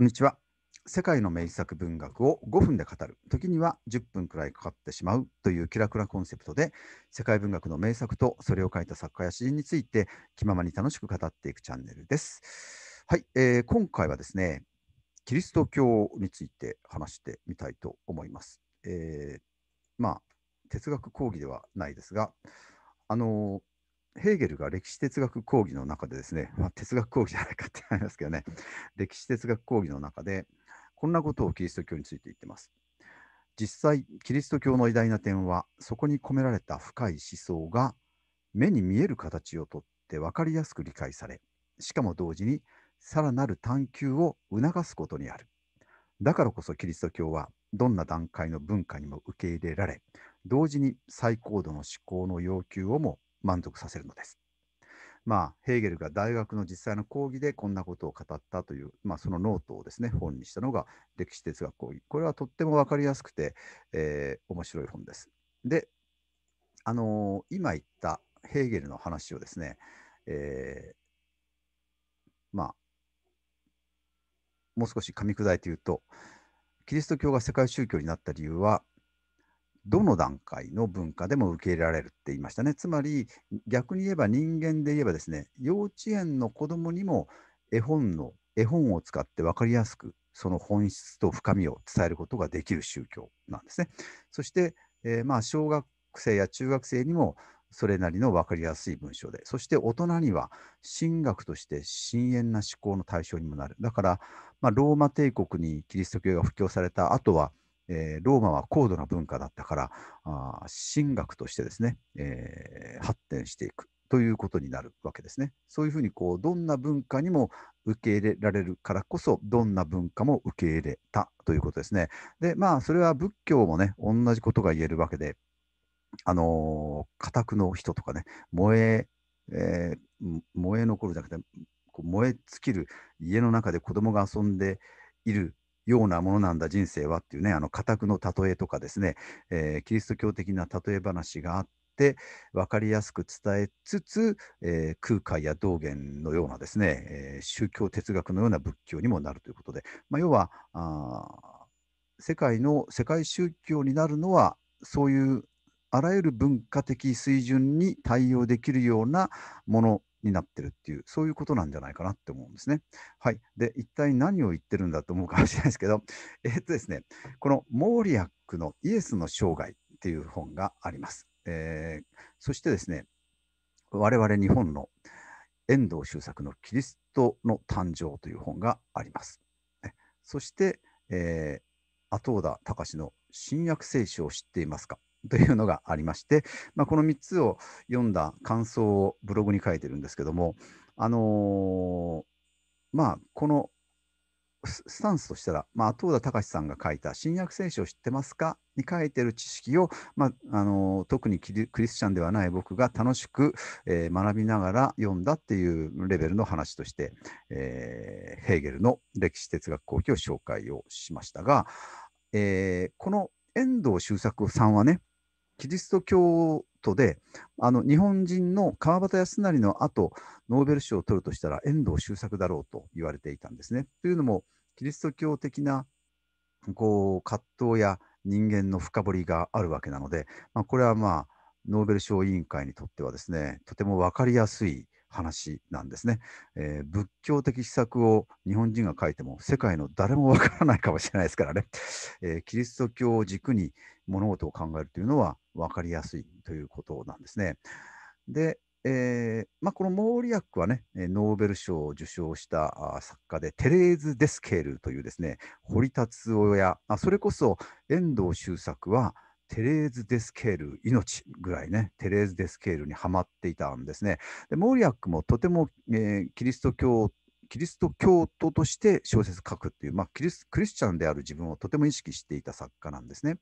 こんにちは。世界の名作文学を5分で語る、時には10分くらいかかってしまうという気楽なコンセプトで、世界文学の名作とそれを書いた作家や詩人について気ままに楽しく語っていくチャンネルです。はい、えー、今回はですね、キリスト教について話してみたいと思います。えー、まあ、哲学講義ではないですが、あのヘーゲルが歴史哲学講義の中でですね、まあ、哲学講義じゃないかってありますけどね、歴史哲学講義の中で、こんなことをキリスト教について言ってます。実際、キリスト教の偉大な点は、そこに込められた深い思想が、目に見える形をとって分かりやすく理解され、しかも同時に、さらなる探求を促すことにある。だからこそキリスト教は、どんな段階の文化にも受け入れられ、同時に最高度の思考の要求をも満足させるのです。まあ、ヘーゲルが大学の実際の講義でこんなことを語ったという、まあ、そのノートをですね本にしたのが歴史哲学講義。これはとっても分かりやすくて、えー、面白い本です。で、あのー、今言ったヘーゲルの話をですね、えー、まあ、もう少し噛み砕いて言うと、キリスト教が世界宗教になった理由は、どの段階の文化でも受け入れられるって言いましたね。つまり逆に言えば人間で言えばですね、幼稚園の子供にも絵本の絵本を使って分かりやすくその本質と深みを伝えることができる宗教なんですね。そして、えー、まあ小学生や中学生にもそれなりの分かりやすい文章で、そして大人には神学として深遠な思考の対象にもなる。だから、まあ、ローマ帝国にキリスト教が布教された後は、えー、ローマは高度な文化だったからあ神学としてですね、えー、発展していくということになるわけですね。そういうふうにこうどんな文化にも受け入れられるからこそどんな文化も受け入れたということですね。でまあそれは仏教もね同じことが言えるわけであの家宅の人とかね燃ええー、燃え残るじゃなくてこう燃え尽きる家の中で子供が遊んでいるようなものなんだ人生はっていうねあの家宅の例えとかですね、えー、キリスト教的な例え話があって分かりやすく伝えつつ、えー、空海や道元のようなですね、えー、宗教哲学のような仏教にもなるということで、まあ、要はあ世界の世界宗教になるのはそういうあらゆる文化的水準に対応できるようなものになってるっていう、そういうことなんじゃないかなって思うんですね。はい。で、一体何を言ってるんだと思うかもしれないですけど、えー、っとですね、このモーリアックのイエスの生涯っていう本があります。えー、そしてですね、我々日本の遠藤周作のキリストの誕生という本があります。そして、えー、後田隆の新約聖書を知っていますかというのがありまして、まあ、この3つを読んだ感想をブログに書いてるんですけども、あのー、まあ、このスタンスとしたら、まあ、東田隆さんが書いた「新約聖書を知ってますか?」に書いてる知識を、まあ、あの特にクリスチャンではない僕が楽しく、えー、学びながら読んだっていうレベルの話として、えー、ヘーゲルの歴史哲学講義を紹介をしましたが、えー、この遠藤周作さんはねキリスト教徒で、あの日本人の川端康成の後、ノーベル賞を取るとしたら遠藤周作だろうと言われていたんですね。というのも、キリスト教的なこう葛藤や人間の深掘りがあるわけなので、まあ、これはまあ、ノーベル賞委員会にとってはですね、とても分かりやすい話なんですね、えー、仏教的施策を日本人が書いても世界の誰もわからないかもしれないですからね、えー、キリスト教を軸に物事を考えるというのは分かりやすいということなんですね。で、えーまあ、このモーリアックはね、ノーベル賞を受賞した作家で、テレーズ・デスケールというですね、堀達夫や、あそれこそ遠藤周作は、テレーズ・デスケール命ぐらいね、テレーズ・デスケールにはまっていたんですね。でモーリアックもとても、えー、キリスト教キリスト教徒として小説書くっていう、まあ、キリスクリスチャンである自分をとても意識していた作家なんですね。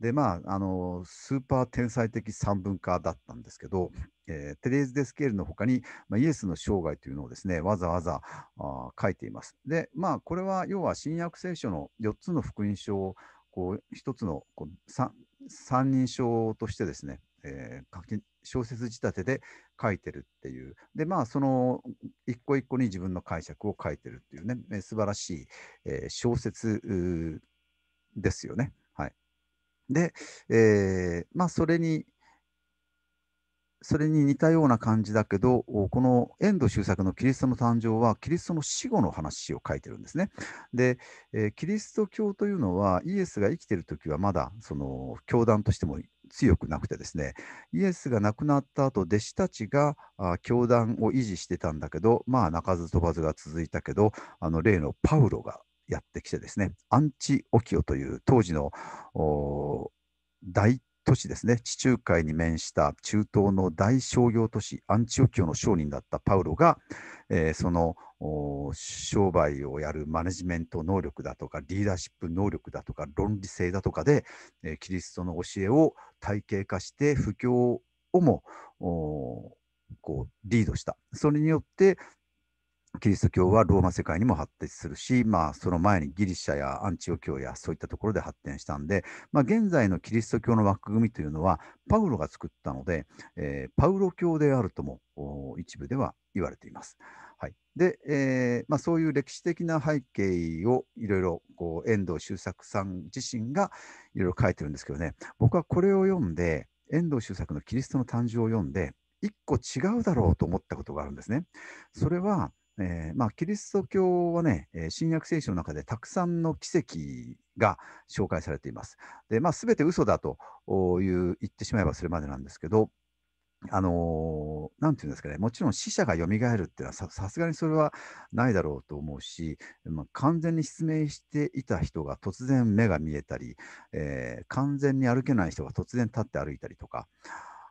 でまああのスーパー天才的三文化だったんですけど、えー、テレーズ・デスケールの他に、まあ、イエスの生涯というのをですねわざわざあ書いています。でまあこれは要は新約聖書の4つの福音書をこう1つのこう 3, 3人称としてですね、えー、書き小説仕立てで書いてるっていう。で、まあ、その一個一個に自分の解釈を書いてるっていうね、素晴らしい、えー、小説ですよね。はい。で、えー、まあ、それに、それに似たような感じだけど、この遠藤周作のキリストの誕生は、キリストの死後の話を書いてるんですね。で、えー、キリスト教というのは、イエスが生きてる時はまだ、その、教団としても強くなくてですね、イエスが亡くなった後、弟子たちがあ教団を維持してたんだけど、まあ、鳴かず飛ばずが続いたけど、あの、例のパウロがやってきてですね、アンチオキオという当時の大都市ですね、地中海に面した中東の大商業都市、アンチオキオの商人だったパウロが、えー、その商売をやるマネジメント能力だとか、リーダーシップ能力だとか、論理性だとかで、えー、キリストの教えを体系化して、布教をもこうリードした。それによって、キリスト教はローマ世界にも発展するし、まあ、その前にギリシャやアンチオ教やそういったところで発展したんで、まあ、現在のキリスト教の枠組みというのはパウロが作ったので、えー、パウロ教であるとも一部では言われています。はい、で、えー、まあ、そういう歴史的な背景をいろいろこう遠藤周作さん自身がいろいろ書いてるんですけどね僕はこれを読んで遠藤周作の「キリストの誕生」を読んで一個違うだろうと思ったことがあるんですね。それはえー、まあ、キリスト教はね、えー、新約聖書の中でたくさんの奇跡が紹介されています。で、まあ、全て嘘だという言ってしまえばそれまでなんですけど、あのー、ていうんですかね、もちろん死者が蘇るっていうのはさすがにそれはないだろうと思うし、まあ、完全に失明していた人が突然目が見えたり、えー、完全に歩けない人が突然立って歩いたりとか、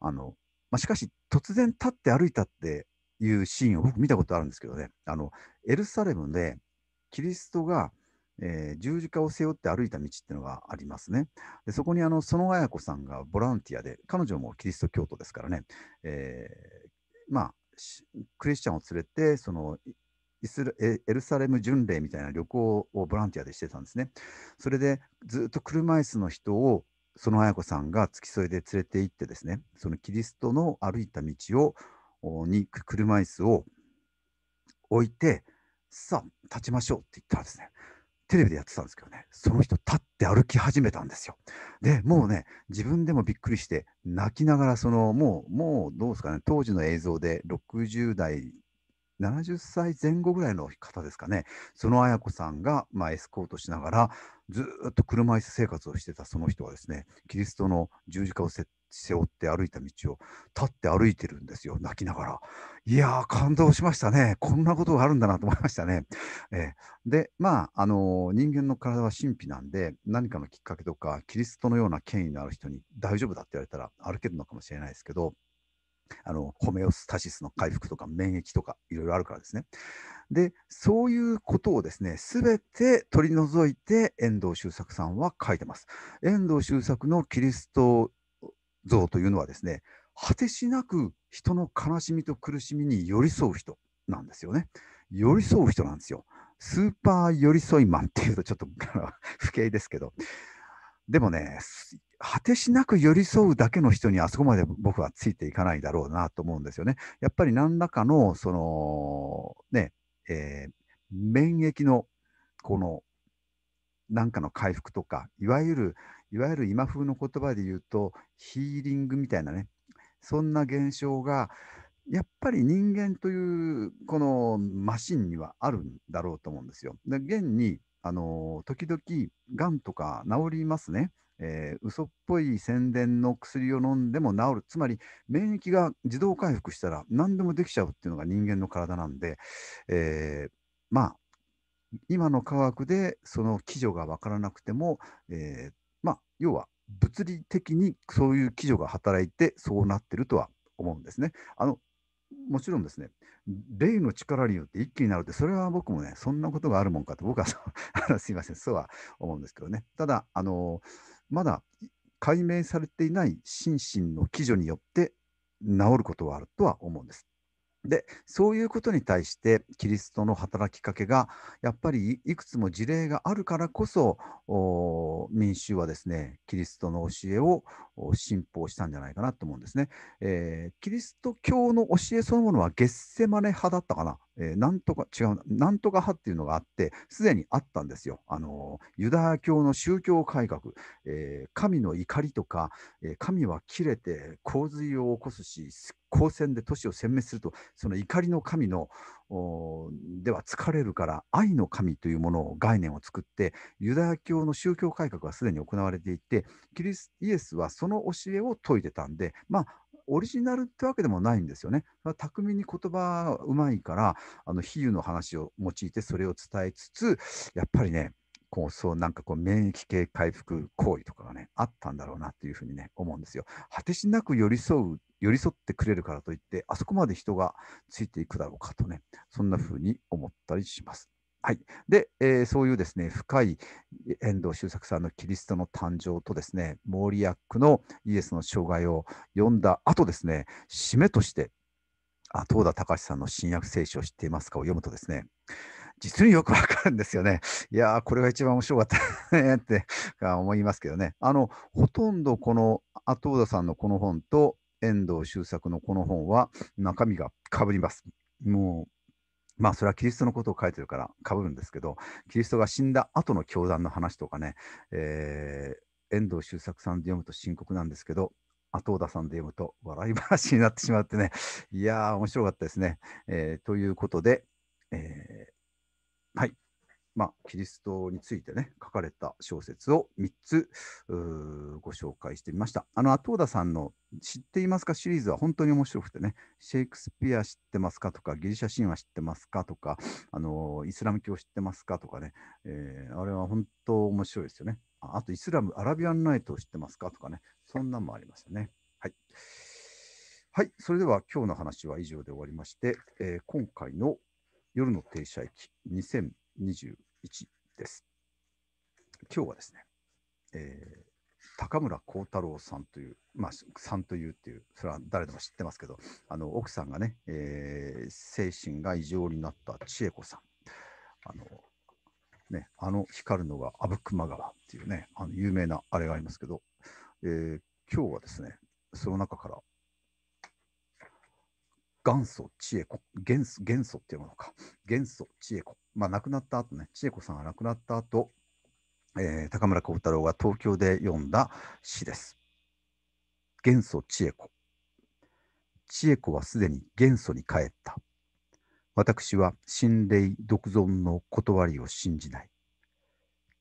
あのまあ、しかし突然立って歩いたっていうシーンを見たことあるんですけどね、あのエルサレムでキリストが、えー、十字架を背負って歩いた道っていうのがありますね。でそこにあの園綾子さんがボランティアで、彼女もキリスト教徒ですからね、えー、まあ、クリスチャンを連れて、そのイスラエルサレム巡礼みたいな旅行をボランティアでしてたんですね。それでずっと車椅子の人をその綾子さんが付き添いで連れて行ってですね、そのキリストの歩いた道をに車椅子を置いて、さあ、立ちましょうって言ったらですね、テレビでやってたんですけどね、その人立って歩き始めたんですよ。で、もうね、自分でもびっくりして、泣きながら、その、もう、もう、どうですかね、当時の映像で60代、70歳前後ぐらいの方ですかね、その綾子さんが、まあ、エスコートしながら、ずっと車椅子生活をしてたその人はですね、キリストの十字架を設背負って歩いた道を立って歩いてるんですよ、泣きながら。いやー、感動しましたね。こんなことがあるんだなと思いましたね。えー、で、まあ、あのー、人間の体は神秘なんで、何かのきっかけとか、キリストのような権威のある人に大丈夫だって言われたら歩けるのかもしれないですけど、あのホメオスタシスの回復とか免疫とかいろいろあるからですね。でそういうことをですね全て取り除いて遠藤周作さんは書いてます。遠藤周作のキリスト像というのはですね果てしなく人の悲しみと苦しみに寄り添う人なんですよね。寄り添う人なんですよ。スーパー寄り添いマンっていうとちょっと不敬ですけど。でもね、果てしなく寄り添うだけの人にあそこまで僕はついていかないだろうなと思うんですよね。やっぱり何らかの、その、ね、えー、免疫の、この、なんかの回復とか、いわゆるいわゆる今風の言葉で言うとヒーリングみたいなねそんな現象がやっぱり人間というこのマシンにはあるんだろうと思うんですよ。で現にあの時々がんとか治りますね。えー、嘘っぽい宣伝の薬を飲んでも治るつまり免疫が自動回復したら何でもできちゃうっていうのが人間の体なんで、えー、まあ今の科学でその基準が分からなくても、えー、要は物理的にそういう基準が働いてそうなってるとは思うんですね。あのもちろんですね、霊の力によって一気になるって、それは僕もね、そんなことがあるもんかと、僕は すいません、そうは思うんですけどね。ただ、あのまだ解明されていない心身の基準によって治ることはあるとは思うんです。でそういうことに対してキリストの働きかけがやっぱりいくつも事例があるからこそ民衆はですねキリストの教えを信奉したんじゃないかなと思うんですね、えー、キリスト教の教えそのものはゲッセマネ派だったかなえー、なんとか違うなんとか派っていうのがあってすでにあったんですよあのユダヤ教の宗教改革、えー、神の怒りとか、えー、神は切れて洪水を起こすし光線で都市を殲滅するとその怒りの神のでは疲れるから愛の神というものを概念を作ってユダヤ教の宗教改革はすでに行われていてキリスイエスはその教えを説いてたんでまあオリジナルってわけでもないんですよね。巧みに言葉うまいからあの比喩の話を用いてそれを伝えつつやっぱりねこうそうなんかこう免疫系回復行為とかがねあったんだろうなっていうふうにね思うんですよ。果てしなく寄り添う寄り添ってくれるからといってあそこまで人がついていくだろうかとねそんなふうに思ったりします。はい、で、えー、そういうですね深い遠藤周作さんのキリストの誕生とですねモーリアックのイエスの生涯を読んだ後ですね締めとしてあ東田隆さんの「新約聖書を知っていますか?」を読むとですね実によくわかるんですよね。いやー、これが一番面白かったねって 思いますけどね。あの、ほとんどこの後田さんのこの本と遠藤周作のこの本は中身がかぶります。もうまあそれはキリストのことを書いてるからかぶるんですけど、キリストが死んだ後の教団の話とかね、えー、遠藤周作さんで読むと深刻なんですけど、後田さんで読むと笑い話になってしまってね、いやー、面白かったですね。えー、ということで、えー、はい、まあ、キリストについてね、書かれた小説を3つご紹介してみました。あの、東田さんの知っていますかシリーズは本当に面白くてね、シェイクスピア知ってますかとか、ギリシャ神話知ってますかとか、あのイスラム教知ってますかとかね、えー、あれは本当面白いですよね。あと、イスラム、アラビアンナイトを知ってますかとかね、そんなんもありますよね。はい。はい、それでは今日の話は以上で終わりまして、えー、今回の夜の停車駅2000 21です。今日はですね、えー、高村光太郎さんという、まあ、さんというっていう、それは誰でも知ってますけど、あの奥さんがね、えー、精神が異常になった千恵子さん。あのね、あの光るのが阿武隈川っていうね、あの有名なあれがありますけど、えー、今日はですね、その中から元祖千恵子、元祖元祖っていうものか、元祖千恵子、まあ、亡くなった後ね、千恵子さんが亡くなった後、えー、高村光太郎が東京で読んだ詩です。元祖千恵子。千恵子はすでに元祖に帰った。私は心霊独存の断りを信じない。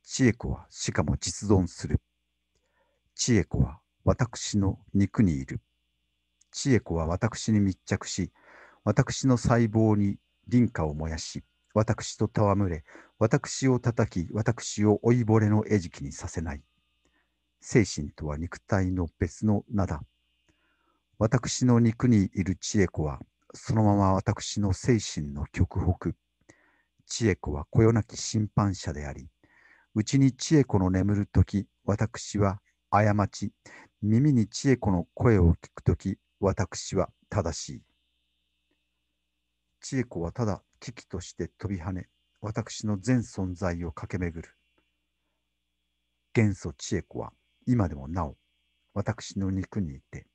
千恵子はしかも実存する。千恵子は私の肉にいる。知恵子は私に密着し、私の細胞に輪化を燃やし、私と戯れ、私を叩き、私を老いぼれの餌食にさせない。精神とは肉体の別の名だ。私の肉にいる知恵子は、そのまま私の精神の極北。知恵子はこよなき審判者であり、うちに千恵子の眠るとき、私は過ち、耳に千恵子の声を聞くとき、私は正しい。千恵子はただ危機として飛び跳ね、私の全存在を駆け巡る。元祖千恵子は今でもなお、私の肉にいて、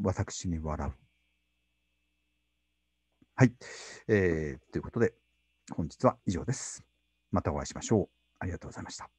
私に笑う。はい。えー、ということで、本日は以上です。またお会いしましょう。ありがとうございました。